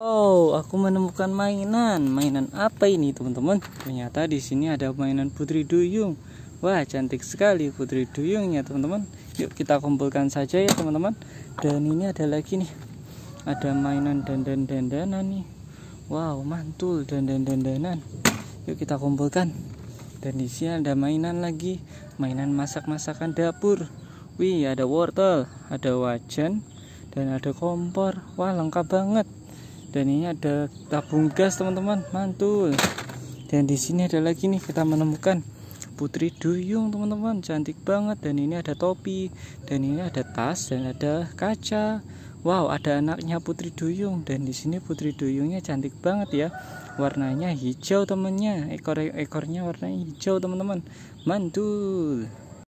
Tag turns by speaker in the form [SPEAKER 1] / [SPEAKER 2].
[SPEAKER 1] Oh, aku menemukan mainan. Mainan apa ini, teman-teman? Ternyata di sini ada mainan putri duyung. Wah, cantik sekali putri duyungnya, teman-teman. Yuk kita kumpulkan saja ya, teman-teman. Dan ini ada lagi nih. Ada mainan dandan dandanan nih. Wow, mantul dandan dandanan. Yuk kita kumpulkan. Dan di sini ada mainan lagi, mainan masak-masakan dapur. Wih, ada wortel, ada wajan, dan ada kompor. Wah, lengkap banget dan ini ada tabung gas teman-teman mantul dan di sini ada lagi nih kita menemukan putri duyung teman-teman cantik banget dan ini ada topi dan ini ada tas dan ada kaca wow ada anaknya putri duyung dan di sini putri duyungnya cantik banget ya warnanya hijau temennya ekor ekornya warnanya hijau teman-teman mantul